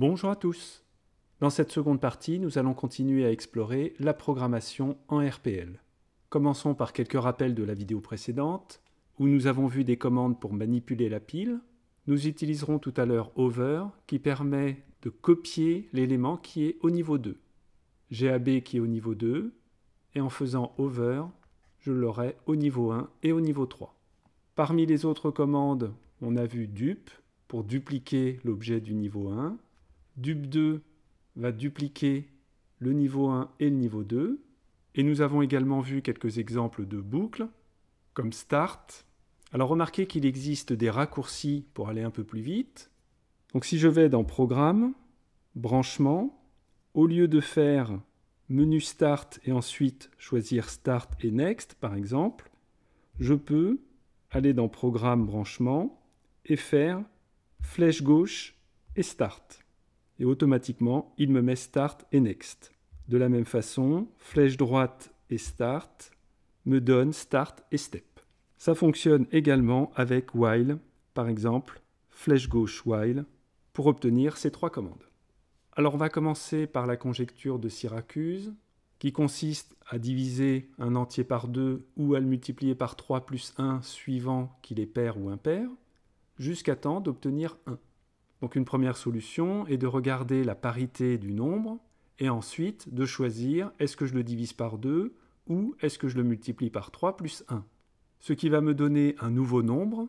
Bonjour à tous. Dans cette seconde partie, nous allons continuer à explorer la programmation en RPL. Commençons par quelques rappels de la vidéo précédente, où nous avons vu des commandes pour manipuler la pile. Nous utiliserons tout à l'heure over, qui permet de copier l'élément qui est au niveau 2. GAB qui est au niveau 2, et en faisant over, je l'aurai au niveau 1 et au niveau 3. Parmi les autres commandes, on a vu dupe pour dupliquer l'objet du niveau 1, dub 2 va dupliquer le niveau 1 et le niveau 2. Et nous avons également vu quelques exemples de boucles, comme start. Alors remarquez qu'il existe des raccourcis pour aller un peu plus vite. Donc si je vais dans Programme, Branchement, au lieu de faire Menu Start et ensuite choisir Start et Next, par exemple, je peux aller dans Programme, Branchement et faire Flèche gauche et Start et automatiquement, il me met Start et Next. De la même façon, flèche droite et Start me donne Start et Step. Ça fonctionne également avec While, par exemple, flèche gauche While, pour obtenir ces trois commandes. Alors on va commencer par la conjecture de Syracuse, qui consiste à diviser un entier par 2 ou à le multiplier par 3 plus 1 suivant qu'il est pair ou impair, jusqu'à temps d'obtenir 1. Donc une première solution est de regarder la parité du nombre et ensuite de choisir est-ce que je le divise par 2 ou est-ce que je le multiplie par 3 plus 1. Ce qui va me donner un nouveau nombre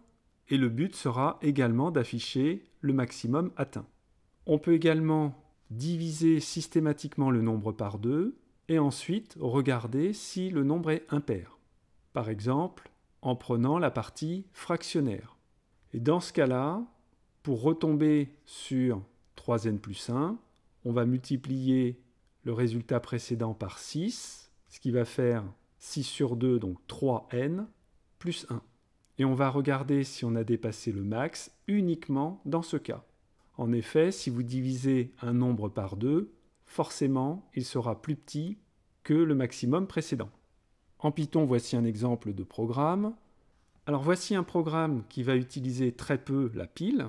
et le but sera également d'afficher le maximum atteint. On peut également diviser systématiquement le nombre par 2 et ensuite regarder si le nombre est impair. Par exemple, en prenant la partie fractionnaire. Et dans ce cas-là, pour retomber sur 3n plus 1, on va multiplier le résultat précédent par 6, ce qui va faire 6 sur 2, donc 3n plus 1. Et on va regarder si on a dépassé le max uniquement dans ce cas. En effet, si vous divisez un nombre par 2, forcément, il sera plus petit que le maximum précédent. En Python, voici un exemple de programme. Alors voici un programme qui va utiliser très peu la pile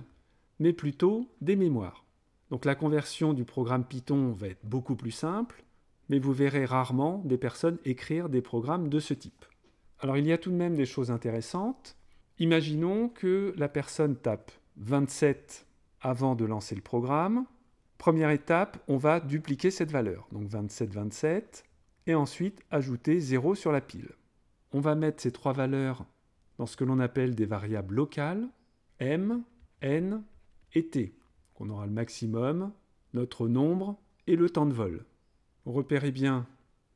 mais plutôt des mémoires. Donc la conversion du programme Python va être beaucoup plus simple, mais vous verrez rarement des personnes écrire des programmes de ce type. Alors il y a tout de même des choses intéressantes. Imaginons que la personne tape 27 avant de lancer le programme. Première étape, on va dupliquer cette valeur, donc 27, 27, et ensuite ajouter 0 sur la pile. On va mettre ces trois valeurs dans ce que l'on appelle des variables locales, m, n été, qu'on aura le maximum, notre nombre et le temps de vol. Repérez bien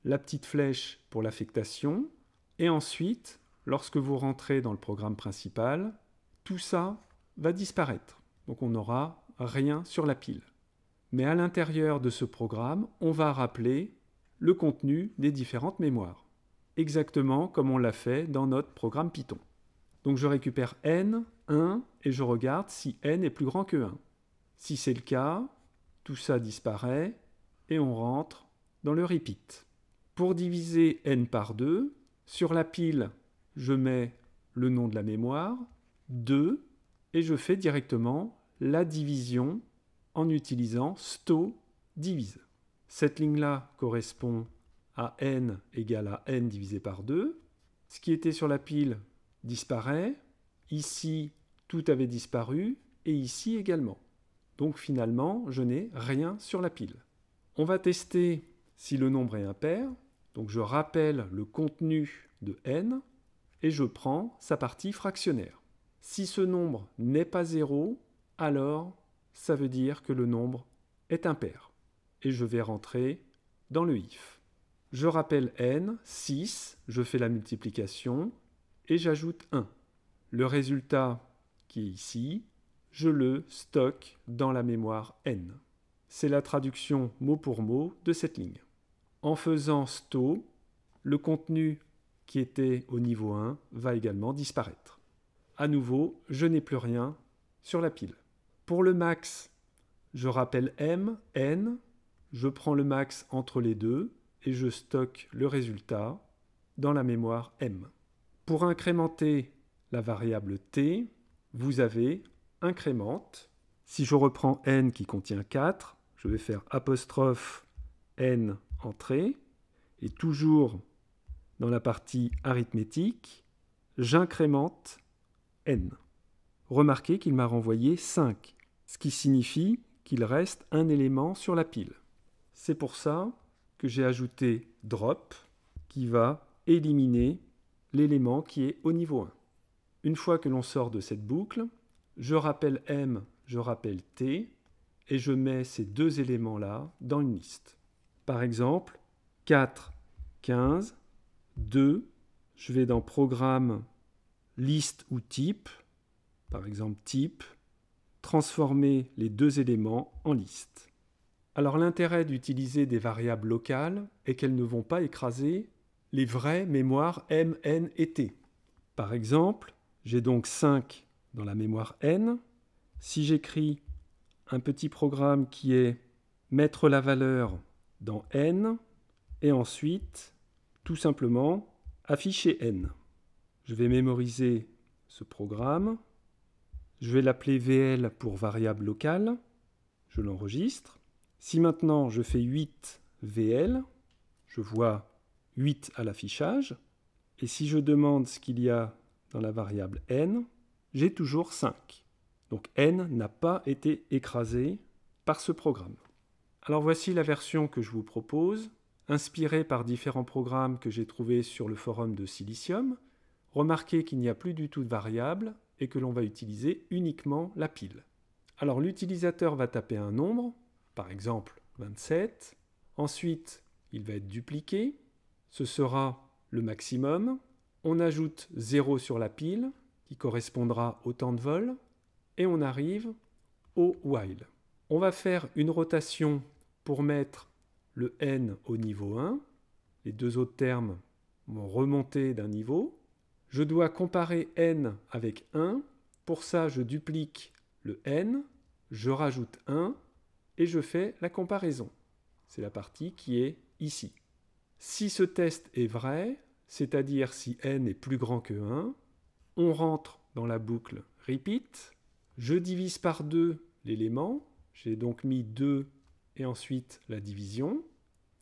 la petite flèche pour l'affectation, et ensuite, lorsque vous rentrez dans le programme principal, tout ça va disparaître. Donc on n'aura rien sur la pile. Mais à l'intérieur de ce programme, on va rappeler le contenu des différentes mémoires, exactement comme on l'a fait dans notre programme Python. Donc je récupère n 1 et je regarde si n est plus grand que 1. Si c'est le cas, tout ça disparaît et on rentre dans le repeat. Pour diviser n par 2, sur la pile, je mets le nom de la mémoire, 2, et je fais directement la division en utilisant sto divise. Cette ligne-là correspond à n égale à n divisé par 2. Ce qui était sur la pile disparaît, Ici, tout avait disparu, et ici également. Donc finalement, je n'ai rien sur la pile. On va tester si le nombre est impair. Donc je rappelle le contenu de n et je prends sa partie fractionnaire. Si ce nombre n'est pas 0, alors ça veut dire que le nombre est impair. Et je vais rentrer dans le if. Je rappelle n, 6, je fais la multiplication et j'ajoute 1. Le résultat qui est ici, je le stocke dans la mémoire N. C'est la traduction mot pour mot de cette ligne. En faisant sto, le contenu qui était au niveau 1 va également disparaître. À nouveau, je n'ai plus rien sur la pile. Pour le max, je rappelle M, N, je prends le max entre les deux et je stocke le résultat dans la mémoire M. Pour incrémenter variable t, vous avez incrémente. Si je reprends n qui contient 4, je vais faire apostrophe n entrée, et toujours dans la partie arithmétique, j'incrémente n. Remarquez qu'il m'a renvoyé 5, ce qui signifie qu'il reste un élément sur la pile. C'est pour ça que j'ai ajouté drop qui va éliminer l'élément qui est au niveau 1. Une fois que l'on sort de cette boucle, je rappelle M, je rappelle T, et je mets ces deux éléments-là dans une liste. Par exemple, 4, 15, 2, je vais dans Programme, Liste ou Type, par exemple Type, transformer les deux éléments en liste. Alors l'intérêt d'utiliser des variables locales est qu'elles ne vont pas écraser les vraies mémoires M, N et T. Par exemple, j'ai donc 5 dans la mémoire n. Si j'écris un petit programme qui est mettre la valeur dans n et ensuite tout simplement afficher n. Je vais mémoriser ce programme. Je vais l'appeler VL pour variable locale. Je l'enregistre. Si maintenant je fais 8 VL, je vois 8 à l'affichage. Et si je demande ce qu'il y a la variable n, j'ai toujours 5. Donc n n'a pas été écrasé par ce programme. Alors voici la version que je vous propose, inspirée par différents programmes que j'ai trouvés sur le forum de Silicium. Remarquez qu'il n'y a plus du tout de variable et que l'on va utiliser uniquement la pile. Alors l'utilisateur va taper un nombre, par exemple 27. Ensuite, il va être dupliqué. Ce sera le maximum, on ajoute 0 sur la pile, qui correspondra au temps de vol, et on arrive au while. On va faire une rotation pour mettre le n au niveau 1. Les deux autres termes vont remonter d'un niveau. Je dois comparer n avec 1. Pour ça, je duplique le n, je rajoute 1 et je fais la comparaison. C'est la partie qui est ici. Si ce test est vrai, c'est-à-dire si n est plus grand que 1, on rentre dans la boucle repeat, je divise par 2 l'élément, j'ai donc mis 2 et ensuite la division,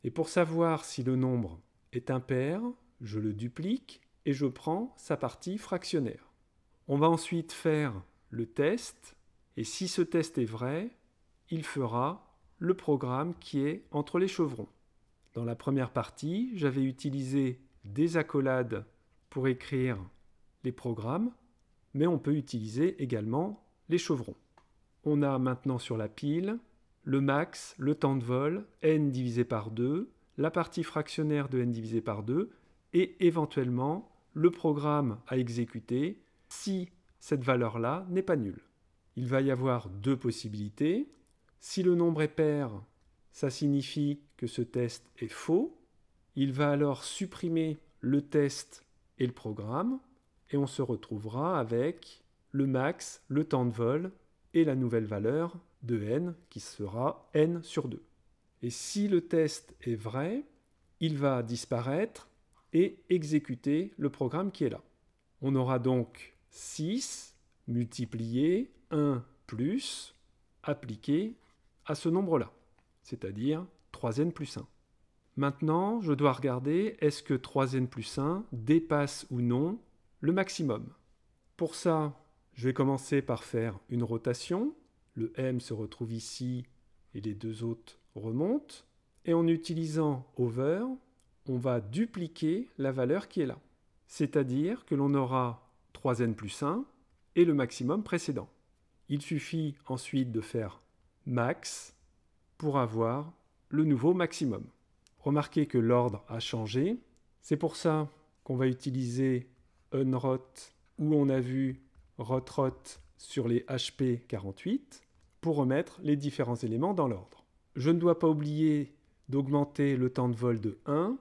et pour savoir si le nombre est impair, je le duplique et je prends sa partie fractionnaire. On va ensuite faire le test, et si ce test est vrai, il fera le programme qui est entre les chevrons. Dans la première partie, j'avais utilisé des accolades pour écrire les programmes, mais on peut utiliser également les chevrons. On a maintenant sur la pile le max, le temps de vol, n divisé par 2, la partie fractionnaire de n divisé par 2, et éventuellement le programme à exécuter si cette valeur-là n'est pas nulle. Il va y avoir deux possibilités. Si le nombre est pair, ça signifie que ce test est faux, il va alors supprimer le test et le programme, et on se retrouvera avec le max, le temps de vol et la nouvelle valeur de n qui sera n sur 2. Et si le test est vrai, il va disparaître et exécuter le programme qui est là. On aura donc 6 multiplié 1 plus appliqué à ce nombre-là, c'est-à-dire 3n plus 1. Maintenant, je dois regarder est-ce que 3n plus 1 dépasse ou non le maximum. Pour ça, je vais commencer par faire une rotation. Le m se retrouve ici et les deux autres remontent. Et en utilisant over, on va dupliquer la valeur qui est là. C'est-à-dire que l'on aura 3n plus 1 et le maximum précédent. Il suffit ensuite de faire max pour avoir le nouveau maximum. Remarquez que l'ordre a changé. C'est pour ça qu'on va utiliser unrot où on a vu rotrot sur les HP48 pour remettre les différents éléments dans l'ordre. Je ne dois pas oublier d'augmenter le temps de vol de 1.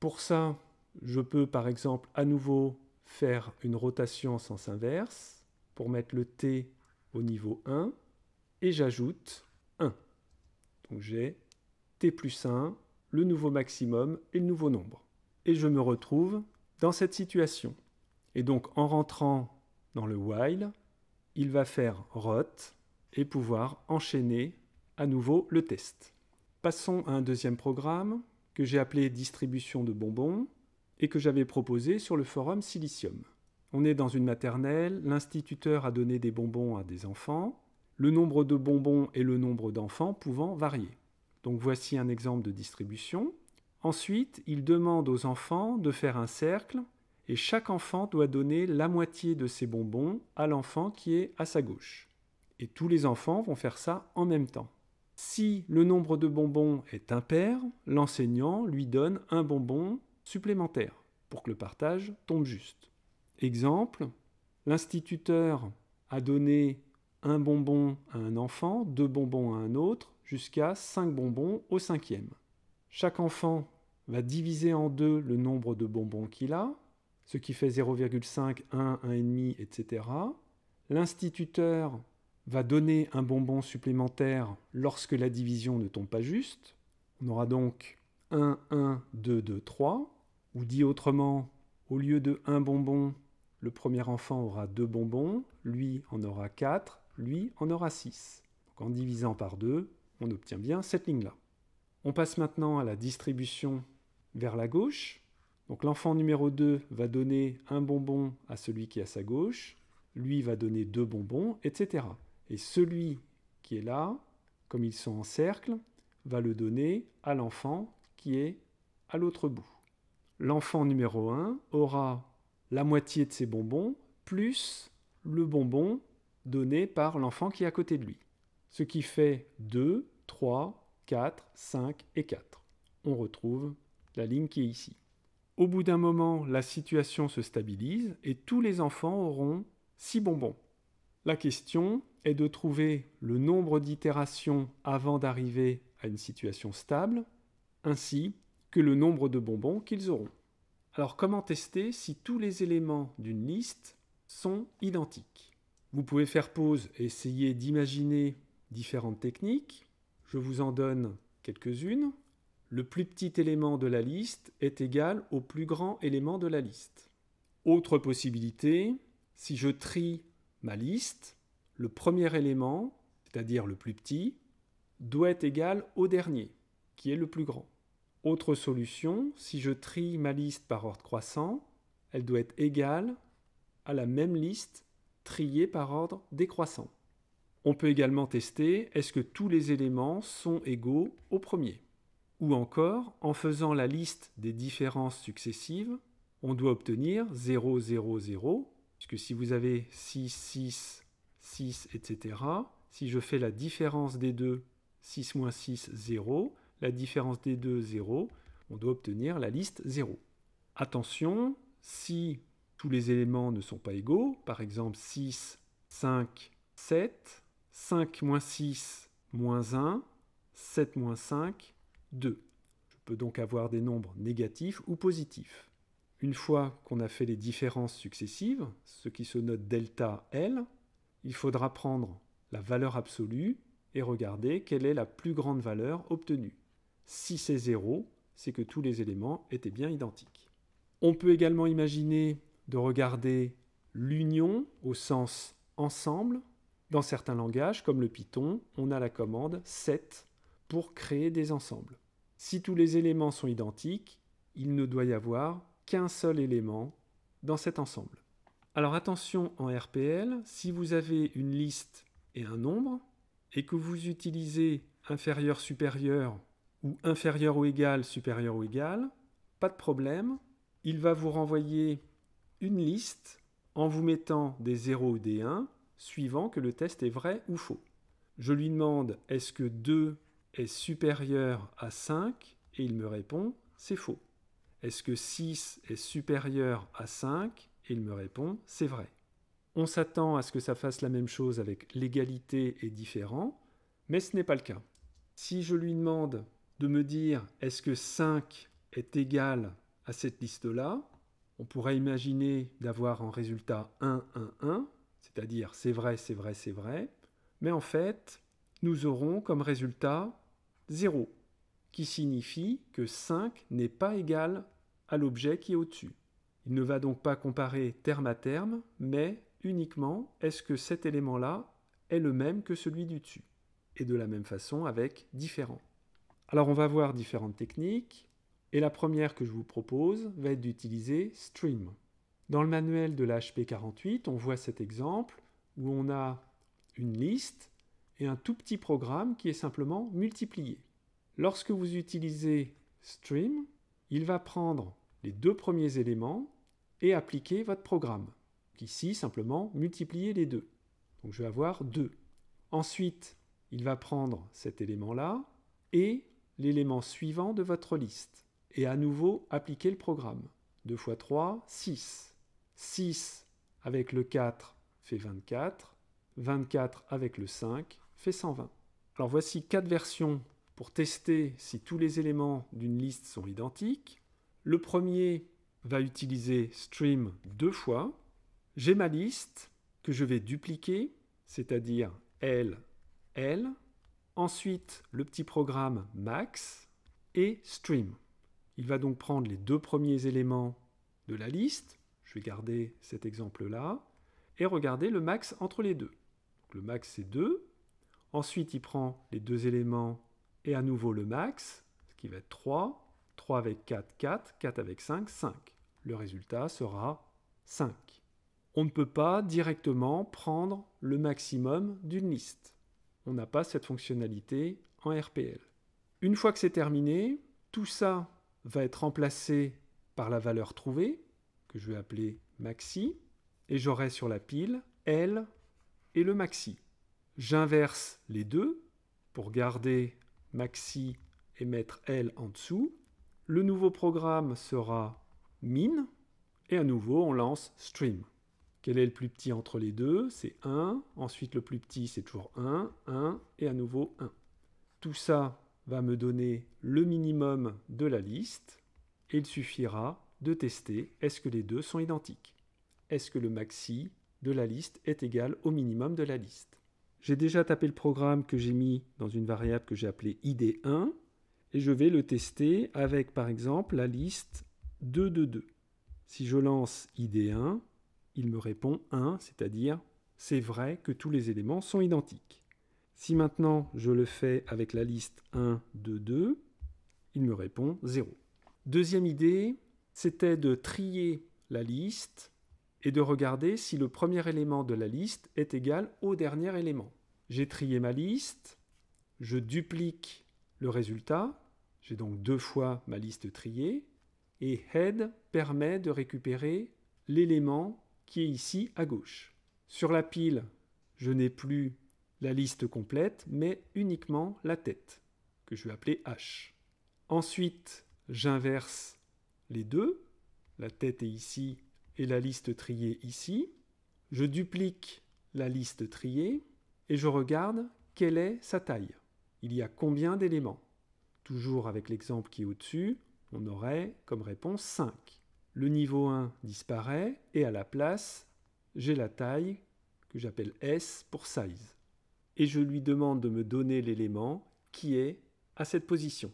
Pour ça, je peux par exemple à nouveau faire une rotation en sens inverse pour mettre le T au niveau 1 et j'ajoute 1. Donc j'ai T plus 1 le nouveau maximum et le nouveau nombre. Et je me retrouve dans cette situation. Et donc en rentrant dans le while, il va faire rot et pouvoir enchaîner à nouveau le test. Passons à un deuxième programme que j'ai appelé distribution de bonbons et que j'avais proposé sur le forum Silicium. On est dans une maternelle, l'instituteur a donné des bonbons à des enfants, le nombre de bonbons et le nombre d'enfants pouvant varier. Donc voici un exemple de distribution. Ensuite, il demande aux enfants de faire un cercle et chaque enfant doit donner la moitié de ses bonbons à l'enfant qui est à sa gauche. Et tous les enfants vont faire ça en même temps. Si le nombre de bonbons est impair, l'enseignant lui donne un bonbon supplémentaire pour que le partage tombe juste. Exemple, l'instituteur a donné un bonbon à un enfant, deux bonbons à un autre, jusqu'à 5 bonbons au cinquième. Chaque enfant va diviser en deux le nombre de bonbons qu'il a, ce qui fait 0,5, 1, 1,5, etc. L'instituteur va donner un bonbon supplémentaire lorsque la division ne tombe pas juste. On aura donc 1, 1, 2, 2, 3. Ou dit autrement, au lieu de 1 bonbon, le premier enfant aura 2 bonbons, lui en aura 4, lui en aura 6. Donc en divisant par 2, on obtient bien cette ligne-là. On passe maintenant à la distribution vers la gauche. Donc l'enfant numéro 2 va donner un bonbon à celui qui est à sa gauche, lui va donner deux bonbons, etc. Et celui qui est là, comme ils sont en cercle, va le donner à l'enfant qui est à l'autre bout. L'enfant numéro 1 aura la moitié de ses bonbons plus le bonbon donné par l'enfant qui est à côté de lui ce qui fait 2, 3, 4, 5 et 4. On retrouve la ligne qui est ici. Au bout d'un moment, la situation se stabilise et tous les enfants auront 6 bonbons. La question est de trouver le nombre d'itérations avant d'arriver à une situation stable, ainsi que le nombre de bonbons qu'ils auront. Alors comment tester si tous les éléments d'une liste sont identiques Vous pouvez faire pause et essayer d'imaginer différentes techniques. Je vous en donne quelques-unes. Le plus petit élément de la liste est égal au plus grand élément de la liste. Autre possibilité, si je trie ma liste, le premier élément, c'est-à-dire le plus petit, doit être égal au dernier, qui est le plus grand. Autre solution, si je trie ma liste par ordre croissant, elle doit être égale à la même liste triée par ordre décroissant. On peut également tester est-ce que tous les éléments sont égaux au premier. Ou encore, en faisant la liste des différences successives, on doit obtenir 0, 0, 0, puisque si vous avez 6, 6, 6, etc., si je fais la différence des deux, 6 moins 6, 0, la différence des deux, 0, on doit obtenir la liste 0. Attention, si tous les éléments ne sont pas égaux, par exemple 6, 5, 7, 5 moins 6 moins 1, 7 moins 5, 2. Je peux donc avoir des nombres négatifs ou positifs. Une fois qu'on a fait les différences successives, ce qui se note delta L, il faudra prendre la valeur absolue et regarder quelle est la plus grande valeur obtenue. Si c'est 0, c'est que tous les éléments étaient bien identiques. On peut également imaginer de regarder l'union au sens ensemble dans certains langages, comme le Python, on a la commande set pour créer des ensembles. Si tous les éléments sont identiques, il ne doit y avoir qu'un seul élément dans cet ensemble. Alors attention en RPL, si vous avez une liste et un nombre, et que vous utilisez inférieur supérieur ou inférieur ou égal supérieur ou égal, pas de problème, il va vous renvoyer une liste en vous mettant des 0 ou des 1 suivant que le test est vrai ou faux. Je lui demande est-ce que 2 est supérieur à 5 et il me répond c'est faux. Est-ce que 6 est supérieur à 5 et il me répond c'est vrai. On s'attend à ce que ça fasse la même chose avec l'égalité et différent, mais ce n'est pas le cas. Si je lui demande de me dire est-ce que 5 est égal à cette liste-là, on pourrait imaginer d'avoir en résultat 1, 1, 1, c'est-à-dire c'est vrai, c'est vrai, c'est vrai, mais en fait, nous aurons comme résultat 0, qui signifie que 5 n'est pas égal à l'objet qui est au-dessus. Il ne va donc pas comparer terme à terme, mais uniquement est-ce que cet élément-là est le même que celui du dessus. Et de la même façon avec différent. Alors on va voir différentes techniques, et la première que je vous propose va être d'utiliser stream. Dans le manuel de l'HP 48, on voit cet exemple où on a une liste et un tout petit programme qui est simplement multiplié. Lorsque vous utilisez stream, il va prendre les deux premiers éléments et appliquer votre programme. ici, simplement multiplier les deux. Donc je vais avoir 2. Ensuite, il va prendre cet élément-là et l'élément suivant de votre liste. Et à nouveau, appliquer le programme. 2 fois 3, 6. 6 avec le 4 fait 24, 24 avec le 5 fait 120. Alors voici quatre versions pour tester si tous les éléments d'une liste sont identiques. Le premier va utiliser stream deux fois. J'ai ma liste que je vais dupliquer, c'est-à-dire L, L. Ensuite, le petit programme max et stream. Il va donc prendre les deux premiers éléments de la liste, je vais garder cet exemple-là. Et regarder le max entre les deux. le max, c'est 2. Ensuite, il prend les deux éléments et à nouveau le max, ce qui va être 3. 3 avec 4, 4. 4 avec 5, 5. Le résultat sera 5. On ne peut pas directement prendre le maximum d'une liste. On n'a pas cette fonctionnalité en RPL. Une fois que c'est terminé, tout ça va être remplacé par la valeur trouvée, je vais appeler maxi, et j'aurai sur la pile L et le maxi. J'inverse les deux pour garder maxi et mettre L en dessous. Le nouveau programme sera min, et à nouveau on lance stream. Quel est le plus petit entre les deux C'est 1, ensuite le plus petit c'est toujours 1, 1, et à nouveau 1. Tout ça va me donner le minimum de la liste, et il suffira de tester est-ce que les deux sont identiques. Est-ce que le maxi de la liste est égal au minimum de la liste. J'ai déjà tapé le programme que j'ai mis dans une variable que j'ai appelée id1 et je vais le tester avec par exemple la liste 2 de 2. Si je lance id1, il me répond 1, c'est-à-dire c'est vrai que tous les éléments sont identiques. Si maintenant je le fais avec la liste 1 2, 2, il me répond 0. Deuxième idée, c'était de trier la liste et de regarder si le premier élément de la liste est égal au dernier élément. J'ai trié ma liste, je duplique le résultat, j'ai donc deux fois ma liste triée, et head permet de récupérer l'élément qui est ici à gauche. Sur la pile, je n'ai plus la liste complète, mais uniquement la tête, que je vais appeler H. Ensuite, j'inverse les deux, la tête est ici et la liste triée ici, je duplique la liste triée et je regarde quelle est sa taille. Il y a combien d'éléments Toujours avec l'exemple qui est au-dessus, on aurait comme réponse 5. Le niveau 1 disparaît et à la place, j'ai la taille que j'appelle S pour size. Et je lui demande de me donner l'élément qui est à cette position.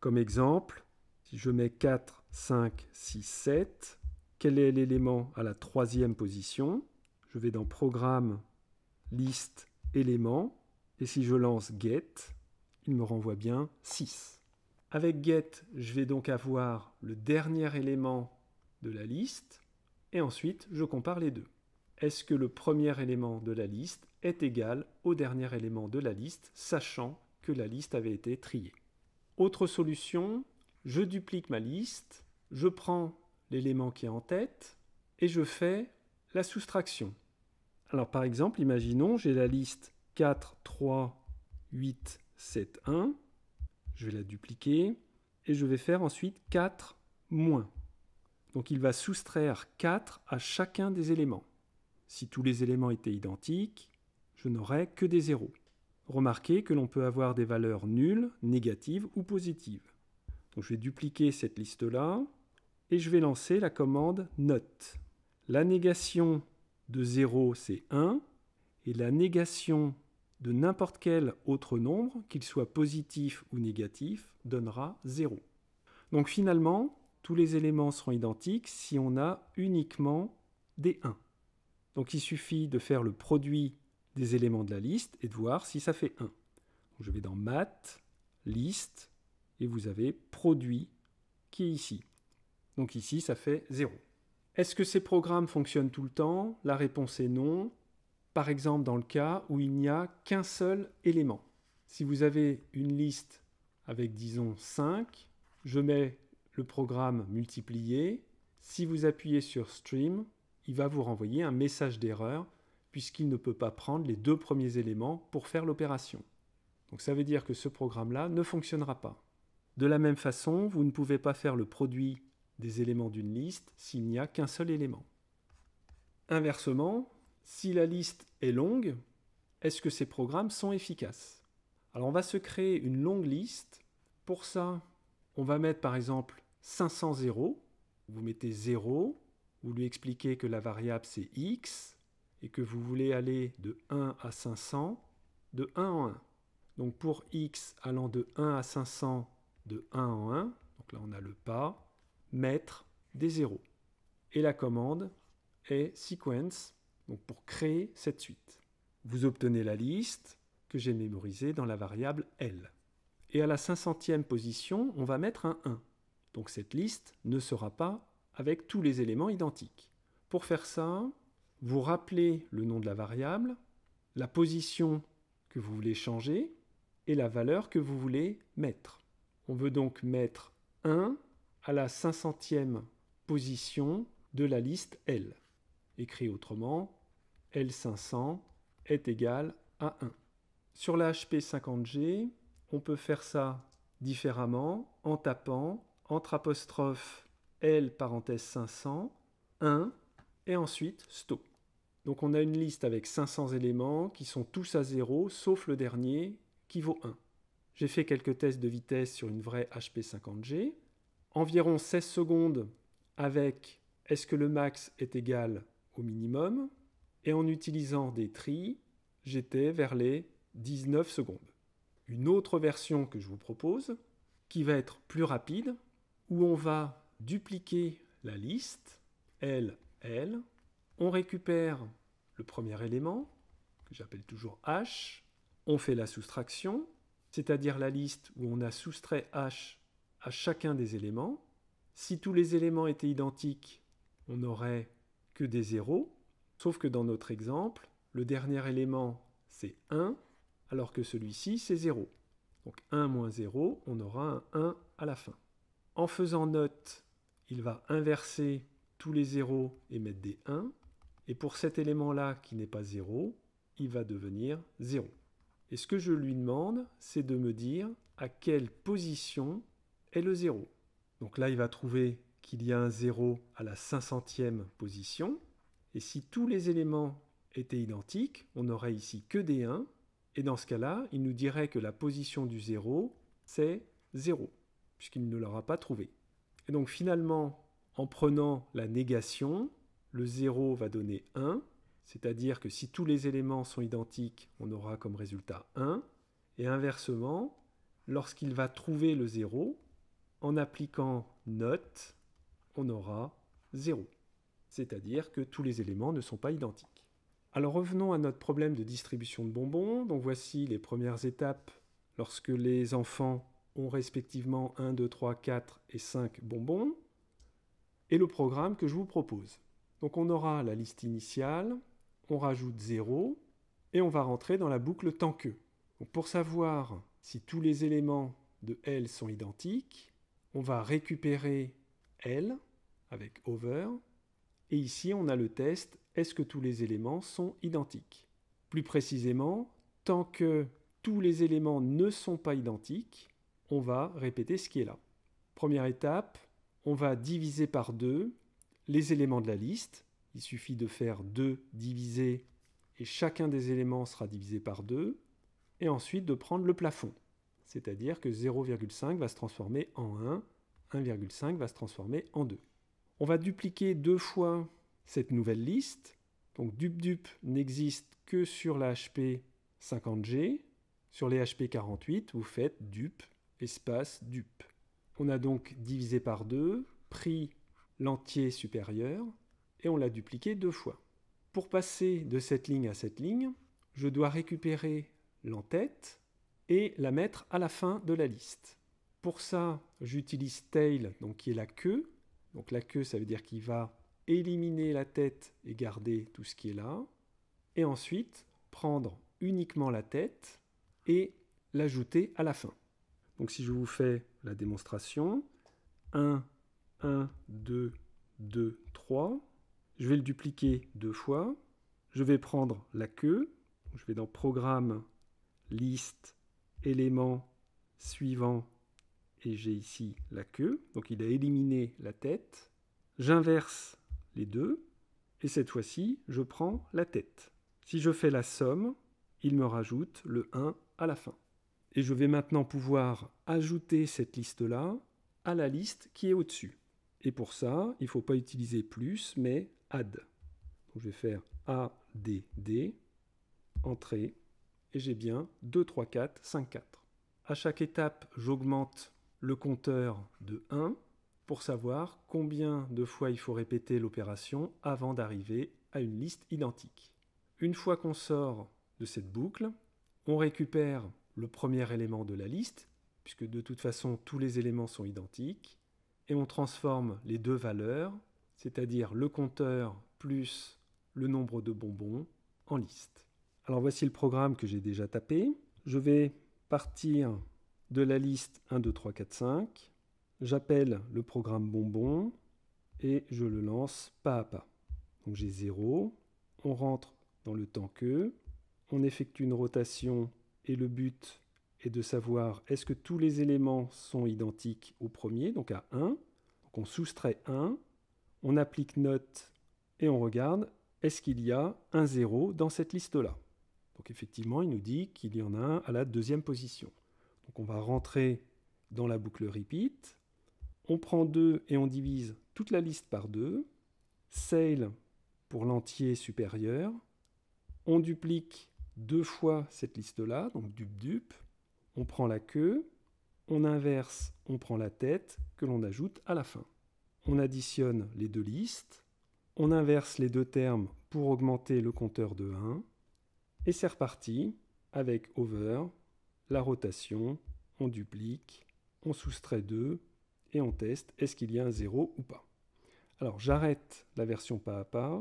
Comme exemple, si je mets 4 5, 6, 7. Quel est l'élément à la troisième position Je vais dans Programme, Liste, Éléments. Et si je lance Get, il me renvoie bien 6. Avec Get, je vais donc avoir le dernier élément de la liste. Et ensuite, je compare les deux. Est-ce que le premier élément de la liste est égal au dernier élément de la liste, sachant que la liste avait été triée Autre solution, je duplique ma liste, je prends l'élément qui est en tête et je fais la soustraction. Alors par exemple, imaginons, j'ai la liste 4, 3, 8, 7, 1. Je vais la dupliquer et je vais faire ensuite 4 moins. Donc il va soustraire 4 à chacun des éléments. Si tous les éléments étaient identiques, je n'aurais que des zéros. Remarquez que l'on peut avoir des valeurs nulles, négatives ou positives je vais dupliquer cette liste-là et je vais lancer la commande note. La négation de 0, c'est 1, et la négation de n'importe quel autre nombre, qu'il soit positif ou négatif, donnera 0. Donc finalement, tous les éléments seront identiques si on a uniquement des 1. Donc il suffit de faire le produit des éléments de la liste et de voir si ça fait 1. je vais dans Math, Liste, et vous avez produit qui est ici. Donc ici, ça fait 0. Est-ce que ces programmes fonctionnent tout le temps La réponse est non. Par exemple, dans le cas où il n'y a qu'un seul élément. Si vous avez une liste avec, disons, 5, je mets le programme multiplié. Si vous appuyez sur Stream, il va vous renvoyer un message d'erreur puisqu'il ne peut pas prendre les deux premiers éléments pour faire l'opération. Donc ça veut dire que ce programme-là ne fonctionnera pas. De la même façon, vous ne pouvez pas faire le produit des éléments d'une liste s'il n'y a qu'un seul élément. Inversement, si la liste est longue, est-ce que ces programmes sont efficaces Alors on va se créer une longue liste. Pour ça, on va mettre par exemple 500 0. Vous mettez 0, vous lui expliquez que la variable c'est x et que vous voulez aller de 1 à 500 de 1 en 1. Donc pour x allant de 1 à 500, de 1 en 1, donc là on a le pas, mettre des zéros. Et la commande est sequence, donc pour créer cette suite. Vous obtenez la liste que j'ai mémorisée dans la variable L. Et à la 500e position, on va mettre un 1. Donc cette liste ne sera pas avec tous les éléments identiques. Pour faire ça, vous rappelez le nom de la variable, la position que vous voulez changer et la valeur que vous voulez mettre. On veut donc mettre 1 à la 500e position de la liste L. Écrit autrement, L500 est égal à 1. Sur la HP50G, on peut faire ça différemment en tapant entre apostrophe L parenthèse 500, 1 et ensuite sto. Donc on a une liste avec 500 éléments qui sont tous à 0 sauf le dernier qui vaut 1. J'ai fait quelques tests de vitesse sur une vraie HP50G. Environ 16 secondes avec est-ce que le max est égal au minimum Et en utilisant des tris, j'étais vers les 19 secondes. Une autre version que je vous propose, qui va être plus rapide, où on va dupliquer la liste, L, L, on récupère le premier élément, que j'appelle toujours H, on fait la soustraction, c'est-à-dire la liste où on a soustrait h à chacun des éléments. Si tous les éléments étaient identiques, on n'aurait que des zéros, sauf que dans notre exemple, le dernier élément c'est 1, alors que celui-ci c'est 0. Donc 1 moins 0, on aura un 1 à la fin. En faisant note, il va inverser tous les zéros et mettre des 1, et pour cet élément-là qui n'est pas 0, il va devenir 0. Et ce que je lui demande, c'est de me dire à quelle position est le 0. Donc là, il va trouver qu'il y a un 0 à la 500e position. Et si tous les éléments étaient identiques, on n'aurait ici que des 1. Et dans ce cas-là, il nous dirait que la position du 0, c'est 0, puisqu'il ne l'aura pas trouvé. Et donc finalement, en prenant la négation, le 0 va donner 1, c'est-à-dire que si tous les éléments sont identiques, on aura comme résultat 1. Et inversement, lorsqu'il va trouver le 0, en appliquant note, on aura 0. C'est-à-dire que tous les éléments ne sont pas identiques. Alors revenons à notre problème de distribution de bonbons. Donc voici les premières étapes lorsque les enfants ont respectivement 1, 2, 3, 4 et 5 bonbons. Et le programme que je vous propose. Donc on aura la liste initiale, on rajoute 0 et on va rentrer dans la boucle tant que. pour savoir si tous les éléments de L sont identiques, on va récupérer L avec over et ici on a le test est-ce que tous les éléments sont identiques Plus précisément, tant que tous les éléments ne sont pas identiques, on va répéter ce qui est là. Première étape, on va diviser par deux les éléments de la liste il suffit de faire 2 divisé et chacun des éléments sera divisé par 2, et ensuite de prendre le plafond, c'est-à-dire que 0,5 va se transformer en 1, 1,5 va se transformer en 2. On va dupliquer deux fois cette nouvelle liste, donc dupe-dupe n'existe que sur la HP 50G, sur les HP 48 vous faites dup espace dup. On a donc divisé par 2, pris l'entier supérieur, on l'a dupliqué deux fois. Pour passer de cette ligne à cette ligne, je dois récupérer l'entête et la mettre à la fin de la liste. Pour ça, j'utilise tail, donc qui est la queue. Donc la queue, ça veut dire qu'il va éliminer la tête et garder tout ce qui est là. Et ensuite, prendre uniquement la tête et l'ajouter à la fin. Donc si je vous fais la démonstration, 1, 1, 2, 2, 3, je vais le dupliquer deux fois. Je vais prendre la queue. Je vais dans Programme, Liste, Élément, Suivant, et j'ai ici la queue. Donc il a éliminé la tête. J'inverse les deux, et cette fois-ci, je prends la tête. Si je fais la somme, il me rajoute le 1 à la fin. Et je vais maintenant pouvoir ajouter cette liste-là à la liste qui est au-dessus. Et pour ça, il ne faut pas utiliser plus, mais je vais faire ADD, entrée, et j'ai bien 2, 3, 4, 5, 4. À chaque étape, j'augmente le compteur de 1 pour savoir combien de fois il faut répéter l'opération avant d'arriver à une liste identique. Une fois qu'on sort de cette boucle, on récupère le premier élément de la liste, puisque de toute façon tous les éléments sont identiques, et on transforme les deux valeurs c'est-à-dire le compteur plus le nombre de bonbons en liste. Alors voici le programme que j'ai déjà tapé. Je vais partir de la liste 1, 2, 3, 4, 5. J'appelle le programme bonbon et je le lance pas à pas. Donc j'ai 0, on rentre dans le temps que, on effectue une rotation et le but est de savoir est-ce que tous les éléments sont identiques au premier, donc à 1. Donc on soustrait 1 on applique note et on regarde, est-ce qu'il y a un 0 dans cette liste-là Donc effectivement, il nous dit qu'il y en a un à la deuxième position. Donc on va rentrer dans la boucle repeat, on prend 2 et on divise toute la liste par 2, sale pour l'entier supérieur, on duplique deux fois cette liste-là, donc dup-dup, on prend la queue, on inverse, on prend la tête que l'on ajoute à la fin on additionne les deux listes, on inverse les deux termes pour augmenter le compteur de 1, et c'est reparti avec over, la rotation, on duplique, on soustrait 2, et on teste est-ce qu'il y a un 0 ou pas. Alors j'arrête la version pas à pas,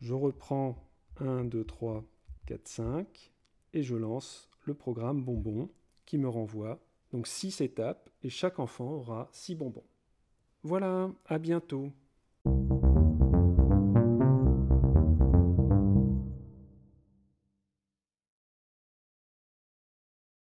je reprends 1, 2, 3, 4, 5, et je lance le programme bonbon qui me renvoie donc 6 étapes, et chaque enfant aura 6 bonbons. Voilà, à bientôt.